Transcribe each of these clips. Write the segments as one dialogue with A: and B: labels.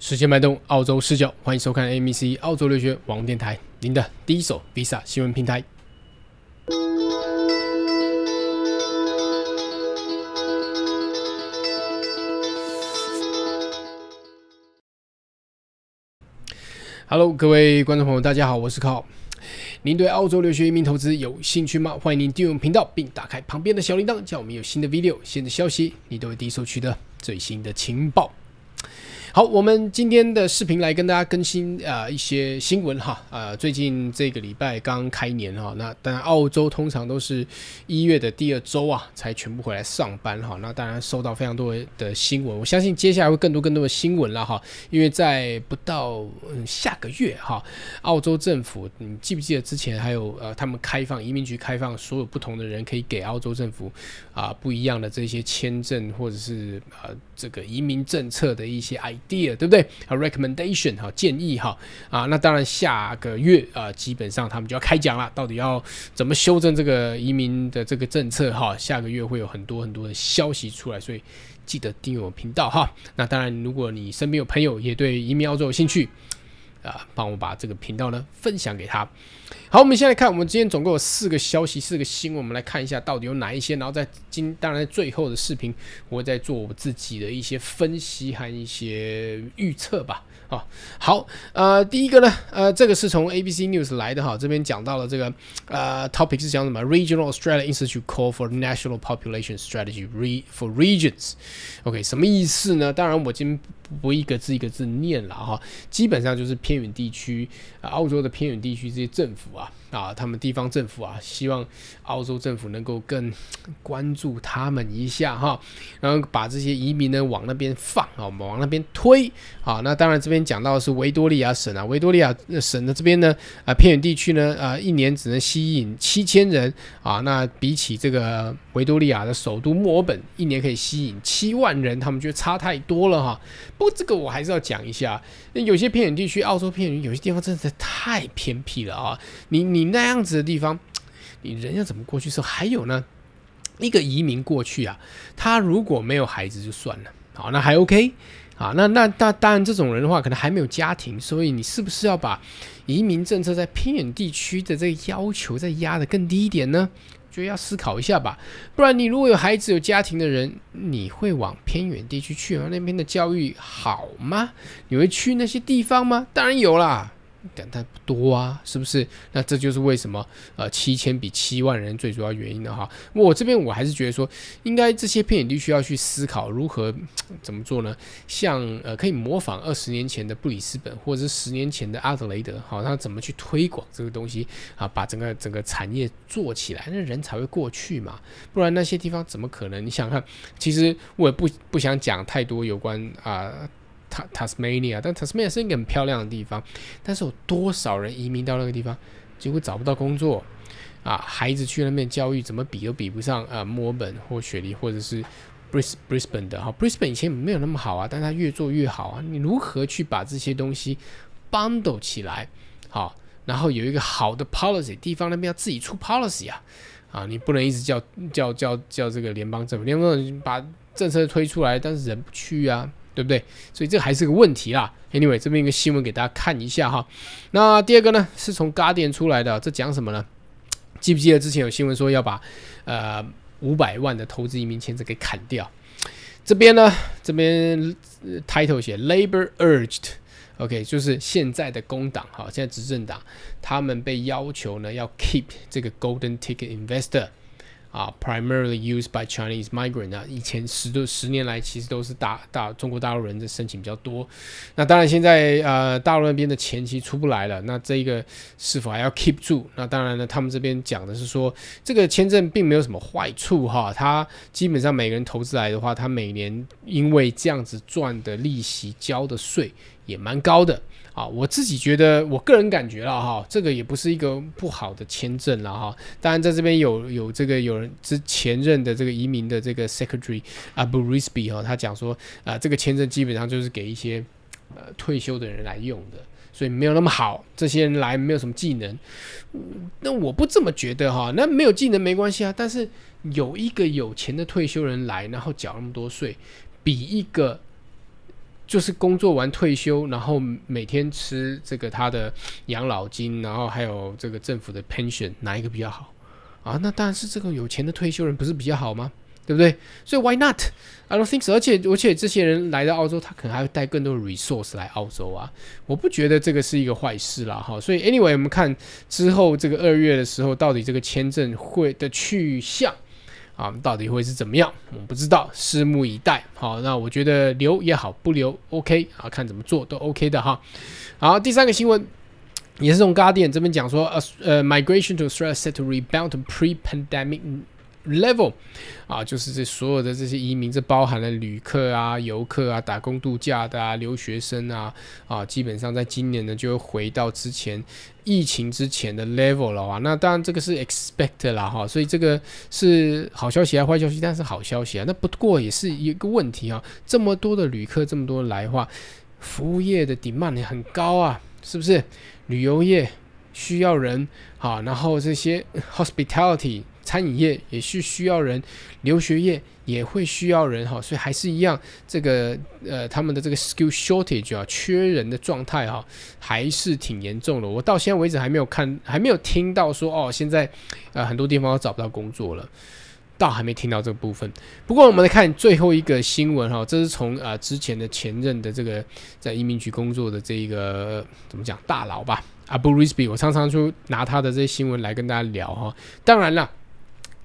A: 时间脉动，澳洲视角，欢迎收看 AMC 澳洲留学网电台，您的第一手 Visa 新闻平台。Hello，各位观众朋友，大家好，我是 Carl。您对澳洲留学移民投资有兴趣吗？欢迎您订阅频道，并打开旁边的小铃铛，叫我们有新的 video、新的消息，你都会第一手取得最新的情报。好，我们今天的视频来跟大家更新啊一些新闻哈啊，最近这个礼拜刚开年哈，那当然澳洲通常都是一月的第二周啊才全部回来上班哈，那当然收到非常多的新闻，我相信接下来会更多更多的新闻了哈，因为在不到嗯下个月哈，澳洲政府你记不记得之前还有呃他们开放移民局开放所有不同的人可以给澳洲政府啊不一样的这些签证或者是呃这个移民政策的一些 I。idea 对不对啊？recommendation 哈建议哈啊，那当然下个月啊，基本上他们就要开讲了，到底要怎么修正这个移民的这个政策哈？下个月会有很多很多的消息出来，所以记得订阅我频道哈。那当然，如果你身边有朋友也对移民澳洲有兴趣啊，帮我把这个频道呢分享给他。好，我们先来看，我们今天总共有四个消息，四个新闻，我们来看一下到底有哪一些。然后在今，当然最后的视频，我会在做我自己的一些分析和一些预测吧。啊，好，呃，第一个呢，呃，这个是从 ABC News 来的哈，这边讲到了这个，呃，topic 是讲什么？Regional Australia Institute call for national population strategy for regions。OK，什么意思呢？当然我今不一个字一个字念了哈，基本上就是偏远地区，澳洲的偏远地区这些政。服啊！啊，他们地方政府啊，希望澳洲政府能够更关注他们一下哈，然后把这些移民呢往那边放啊，往那边推啊。那当然，这边讲到是维多利亚省啊，维多利亚省的这边呢啊，偏远地区呢啊，一年只能吸引七千人啊。那比起这个维多利亚的首都墨尔本，一年可以吸引七万人，他们觉得差太多了哈。不过这个我还是要讲一下，那有些偏远地区，澳洲偏远，有些地方真的太偏僻了啊，你你。你那样子的地方，你人要怎么过去？是还有呢，一个移民过去啊，他如果没有孩子就算了，好，那还 OK，啊，那那那当然这种人的话，可能还没有家庭，所以你是不是要把移民政策在偏远地区的这个要求再压的更低一点呢？就要思考一下吧，不然你如果有孩子有家庭的人，你会往偏远地区去吗？那边的教育好吗？你会去那些地方吗？当然有啦。但但不多啊，是不是？那这就是为什么呃七千比七万人最主要原因的哈。我这边我还是觉得说，应该这些偏远地区要去思考如何怎么做呢？像呃可以模仿二十年前的布里斯本或者是十年前的阿德雷德，好，他怎么去推广这个东西啊？把整个整个产业做起来，那人才会过去嘛。不然那些地方怎么可能？你想看，其实我也不不想讲太多有关啊。塔塔斯 n 尼亚，但塔斯 n 尼亚是一个很漂亮的地方，但是有多少人移民到那个地方，结果找不到工作，啊，孩子去那边教育怎么比都比不上啊墨尔本或雪梨或者是 bris Brisbane 的哈，Brisbane 以前没有那么好啊，但它越做越好啊，你如何去把这些东西 bundle 起来，好，然后有一个好的 policy，地方那边要自己出 policy 啊，啊，你不能一直叫叫叫叫这个联邦政府，联邦政府把政策推出来，但是人不去啊。对不对？所以这还是个问题啦。Anyway，这边一个新闻给大家看一下哈。那第二个呢，是从 g a r d a n 出来的，这讲什么呢？记不记得之前有新闻说要把呃五百万的投资移民签证给砍掉？这边呢，这边 Title 写 Labor urged，OK，就是现在的工党哈，现在执政党，他们被要求呢要 keep 这个 Golden Ticket Investor。啊，primarily used by Chinese m i g r a n t 啊，以前十多十年来其实都是大大中国大陆人的申请比较多。那当然，现在呃大陆那边的前期出不来了，那这个是否还要 keep 住？那当然呢，他们这边讲的是说，这个签证并没有什么坏处哈，它基本上每个人投资来的话，他每年因为这样子赚的利息交的税。也蛮高的啊，我自己觉得，我个人感觉了哈，这个也不是一个不好的签证了哈。当然，在这边有有这个有人之前任的这个移民的这个 secretary a b u r i s b y 哈，他讲说啊，这个签证基本上就是给一些呃退休的人来用的，所以没有那么好。这些人来没有什么技能，那我不这么觉得哈。那没有技能没关系啊，但是有一个有钱的退休人来，然后缴那么多税，比一个。就是工作完退休，然后每天吃这个他的养老金，然后还有这个政府的 pension 哪一个比较好啊？那当然是这个有钱的退休人不是比较好吗？对不对？所以 why not？I don't think。而且而且这些人来到澳洲，他可能还会带更多的 resource 来澳洲啊。我不觉得这个是一个坏事啦哈。所以 anyway，我们看之后这个二月的时候，到底这个签证会的去向。啊，到底会是怎么样？我们不知道，拭目以待。好，那我觉得留也好，不留 OK 啊，看怎么做都 OK 的哈。好，第三个新闻也是从 Guardian 这边讲说，呃呃，migration to Australia set to rebound to pre-pandemic。Level 啊，就是这所有的这些移民，这包含了旅客啊、游客啊、打工度假的啊、留学生啊啊，基本上在今年呢就会回到之前疫情之前的 level 了啊。那当然这个是 expect 啦哈，所以这个是好消息啊，坏消息，但是好消息啊。那不过也是一个问题啊，这么多的旅客这么多来话，服务业的 demand 很高啊，是不是？旅游业需要人啊，然后这些 hospitality。餐饮业也是需要人，留学业也会需要人哈，所以还是一样，这个呃他们的这个 skill shortage 啊，缺人的状态哈，还是挺严重的。我到现在为止还没有看，还没有听到说哦，现在呃很多地方都找不到工作了，倒还没听到这个部分。不过我们来看最后一个新闻哈，这是从啊之前的前任的这个在移民局工作的这一个怎么讲大佬吧阿 b 瑞斯 i b 我常常就拿他的这些新闻来跟大家聊哈。当然了。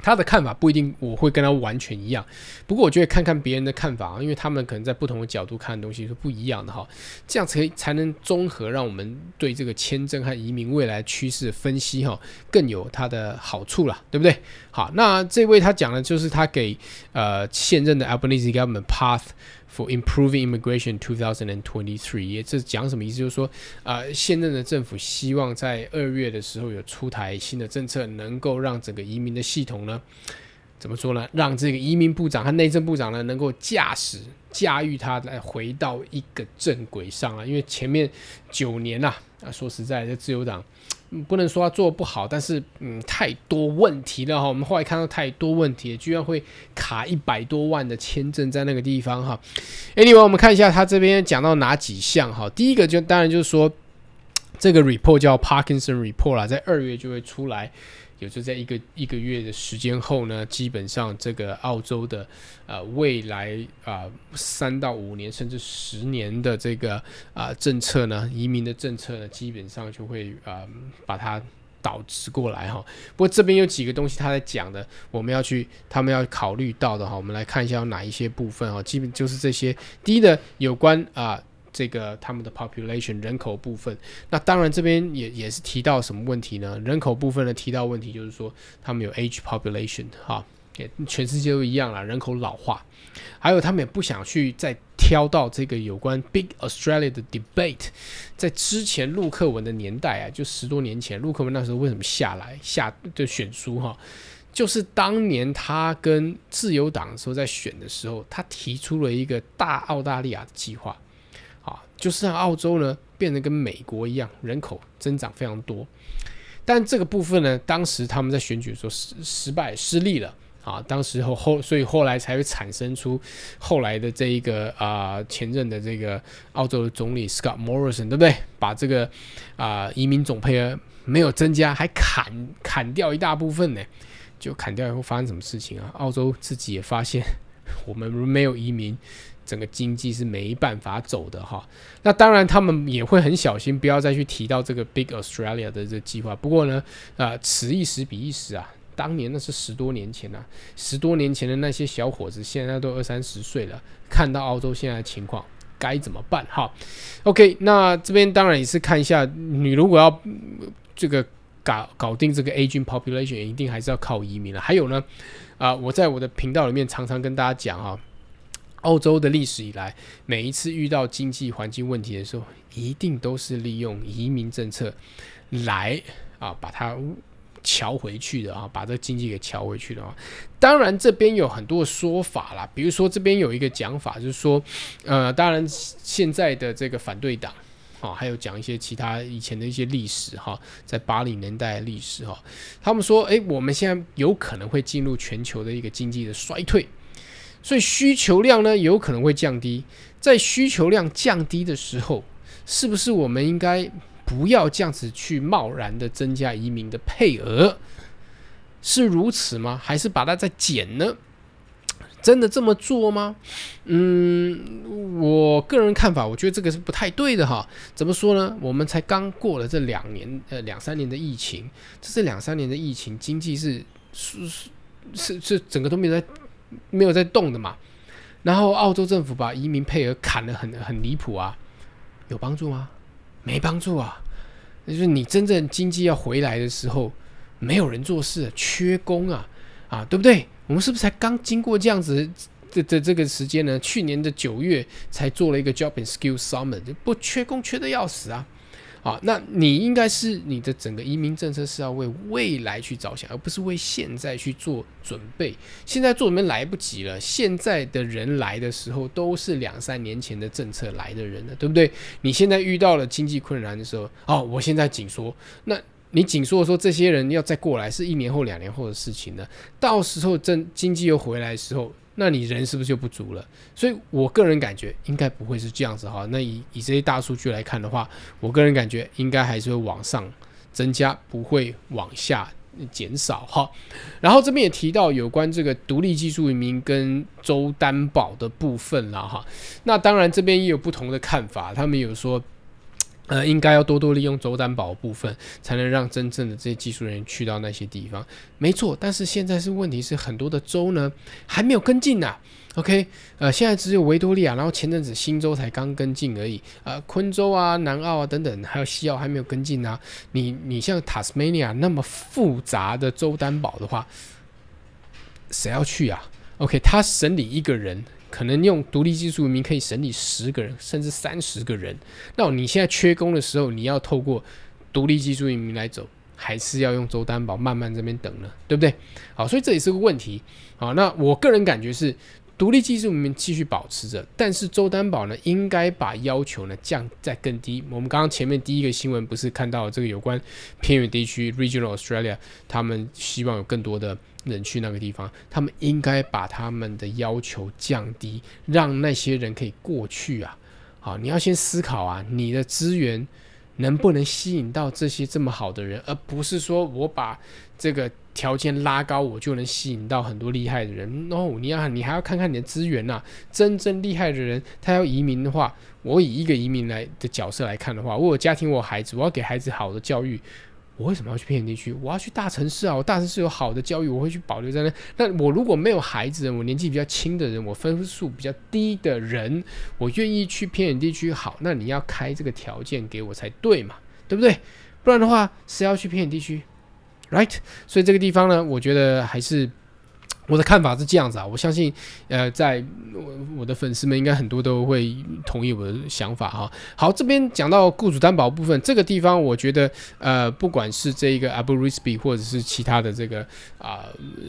A: 他的看法不一定我会跟他完全一样，不过我觉得看看别人的看法啊，因为他们可能在不同的角度看的东西是不一样的哈，这样才才能综合让我们对这个签证和移民未来趋势分析哈更有它的好处了，对不对？好，那这位他讲的就是他给呃现任的 Albanese Government Path。For improving immigration, 2023，这讲什么意思？就是说啊，现任的政府希望在二月的时候有出台新的政策，能够让整个移民的系统呢，怎么说呢？让这个移民部长和内政部长呢，能够驾驶驾驭它来回到一个正轨上啊！因为前面九年啊，啊，说实在的，自由党。不能说他做不好，但是嗯，太多问题了哈。我们后来看到太多问题，居然会卡一百多万的签证在那个地方哈。Anyway，我们看一下他这边讲到哪几项哈。第一个就当然就是说，这个 report 叫 Parkinson report 啦，在二月就会出来。也就在一个一个月的时间后呢，基本上这个澳洲的呃未来啊三到五年甚至十年的这个啊政策呢，移民的政策呢，基本上就会啊把它导致过来哈。不过这边有几个东西他在讲的，我们要去他们要考虑到的哈，我们来看一下哪一些部分哈，基本就是这些。第一呢，有关啊。这个他们的 population 人口部分，那当然这边也也是提到什么问题呢？人口部分的提到问题就是说，他们有 age population 哈，也全世界都一样啦，人口老化。还有他们也不想去再挑到这个有关 Big Australia 的 debate。在之前陆克文的年代啊，就十多年前陆克文那时候，为什么下来下就选书哈？就是当年他跟自由党的时候在选的时候，他提出了一个大澳大利亚的计划。啊，就是让澳洲呢变得跟美国一样，人口增长非常多。但这个部分呢，当时他们在选举说失失败失利了啊。当时后后，所以后来才会产生出后来的这一个啊前任的这个澳洲的总理 Scott Morrison，对不对？把这个啊移民总配额没有增加，还砍砍掉一大部分呢。就砍掉以后发生什么事情啊？澳洲自己也发现，我们没有移民。整个经济是没办法走的哈，那当然他们也会很小心，不要再去提到这个 Big Australia 的这个计划。不过呢，啊，此一时彼一时啊，当年那是十多年前呐，十多年前的那些小伙子现在都二三十岁了，看到澳洲现在的情况该怎么办？哈，OK，那这边当然也是看一下，你如果要这个搞搞定这个 Aging Population，一定还是要靠移民了。还有呢，啊，我在我的频道里面常常跟大家讲哈。澳洲的历史以来，每一次遇到经济环境问题的时候，一定都是利用移民政策来啊把它调回去的啊，把这个经济给调回去的啊。当然，这边有很多说法啦，比如说这边有一个讲法就是说，呃，当然现在的这个反对党啊，还有讲一些其他以前的一些历史哈，在八零年代的历史哈，他们说，诶，我们现在有可能会进入全球的一个经济的衰退。所以需求量呢有可能会降低，在需求量降低的时候，是不是我们应该不要这样子去贸然的增加移民的配额？是如此吗？还是把它再减呢？真的这么做吗？嗯，我个人看法，我觉得这个是不太对的哈。怎么说呢？我们才刚过了这两年，呃，两三年的疫情，这是两三年的疫情，经济是是是是整个都没在。没有在动的嘛，然后澳洲政府把移民配额砍得很很离谱啊，有帮助吗？没帮助啊，就是你真正经济要回来的时候，没有人做事，缺工啊啊，对不对？我们是不是才刚经过这样子的的这个时间呢？去年的九月才做了一个 job and skill summer，不缺工缺的要死啊。啊，那你应该是你的整个移民政策是要为未来去着想，而不是为现在去做准备。现在做准备来不及了，现在的人来的时候都是两三年前的政策来的人了，对不对？你现在遇到了经济困难的时候，哦，我现在紧缩，那你紧缩说这些人要再过来，是一年后、两年后的事情呢，到时候这经济又回来的时候。那你人是不是就不足了？所以我个人感觉应该不会是这样子哈。那以以这些大数据来看的话，我个人感觉应该还是会往上增加，不会往下减少哈。然后这边也提到有关这个独立技术移民跟周担保的部分了哈。那当然这边也有不同的看法，他们有说。呃，应该要多多利用州担保部分，才能让真正的这些技术人员去到那些地方。没错，但是现在是问题，是很多的州呢还没有跟进呐。OK，呃，现在只有维多利亚，然后前阵子新州才刚跟进而已。呃，昆州啊、南澳啊等等，还有西澳还没有跟进呐。你你像塔斯 n 尼亚那么复杂的州担保的话，谁要去啊？OK，他审理一个人。可能用独立技术移民可以审理十个人，甚至三十个人。那你现在缺工的时候，你要透过独立技术移民来走，还是要用周担保慢慢这边等呢？对不对？好，所以这也是个问题。好，那我个人感觉是。独立机制我们继续保持着，但是周担保呢，应该把要求呢降在更低。我们刚刚前面第一个新闻不是看到这个有关偏远地区 （Regional Australia） 他们希望有更多的人去那个地方，他们应该把他们的要求降低，让那些人可以过去啊。好，你要先思考啊，你的资源。能不能吸引到这些这么好的人，而不是说我把这个条件拉高，我就能吸引到很多厉害的人？no，你要你还要看看你的资源呐。真正厉害的人，他要移民的话，我以一个移民来的角色来看的话，我有家庭，我有孩子，我要给孩子好的教育。我为什么要去偏远地区？我要去大城市啊！我大城市有好的教育，我会去保留在那。那我如果没有孩子，我年纪比较轻的人，我分数比较低的人，我愿意去偏远地区。好，那你要开这个条件给我才对嘛，对不对？不然的话，谁要去偏远地区？Right？所以这个地方呢，我觉得还是。我的看法是这样子啊，我相信，呃，在我我的粉丝们应该很多都会同意我的想法哈。好，这边讲到雇主担保部分，这个地方我觉得，呃，不管是这一个 ABRISPI 或者是其他的这个啊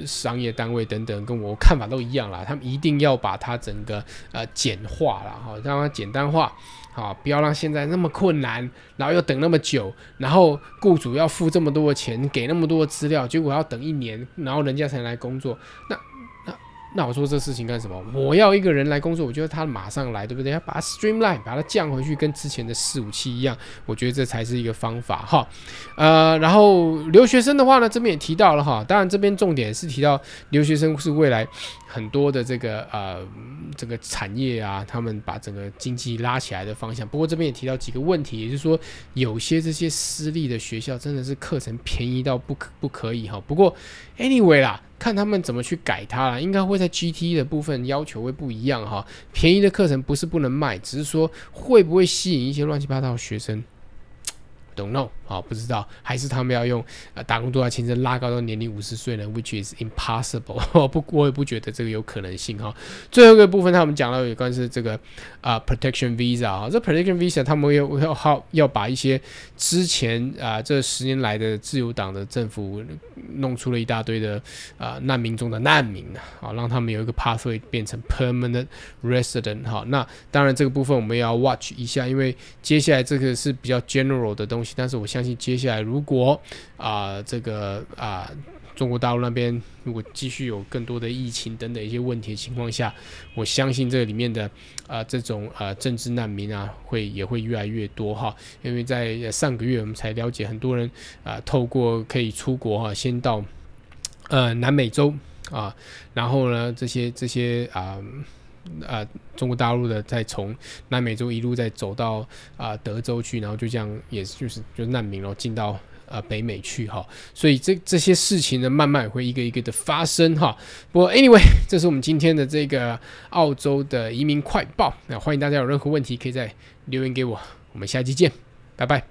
A: 商业单位等等，跟我看法都一样啦。他们一定要把它整个呃简化了哈，让它简单化。好，不要让现在那么困难，然后又等那么久，然后雇主要付这么多的钱，给那么多的资料，结果要等一年，然后人家才来工作，那。那我说这事情干什么？我要一个人来工作，我觉得他马上来，对不对？要把它 streamline，把它降回去，跟之前的四五七一样，我觉得这才是一个方法哈。呃，然后留学生的话呢，这边也提到了哈。当然，这边重点是提到留学生是未来很多的这个呃这个产业啊，他们把整个经济拉起来的方向。不过这边也提到几个问题，也就是说，有些这些私立的学校真的是课程便宜到不可不可以哈。不过 anyway 啦。看他们怎么去改它了，应该会在 g t 的部分要求会不一样哈。便宜的课程不是不能卖，只是说会不会吸引一些乱七八糟的学生。Don't know 啊，不知道还是他们要用啊，打工度假签证拉高到年龄五十岁呢？Which is impossible，不，我也不觉得这个有可能性哈。最后一个部分，他们讲到有关是这个啊，protection visa 啊，这 protection visa 他们要要好要把一些之前啊这十年来的自由党的政府弄出了一大堆的啊难民中的难民啊，啊让他们有一个 pathway 变成 permanent resident 哈。那当然这个部分我们要 watch 一下，因为接下来这个是比较 general 的东西。但是我相信，接下来如果啊这个啊中国大陆那边如果继续有更多的疫情等等一些问题的情况下，我相信这里面的啊这种啊政治难民啊会也会越来越多哈，因为在上个月我们才了解很多人啊透过可以出国啊先到呃南美洲啊，然后呢这些这些啊。呃中国大陆的再从南美洲一路再走到啊德州去，然后就这样，也就是就难民然后进到呃北美去哈。所以这这些事情呢，慢慢会一个一个的发生哈。不过 anyway，这是我们今天的这个澳洲的移民快报。那欢迎大家有任何问题，可以再留言给我。我们下期见，拜拜。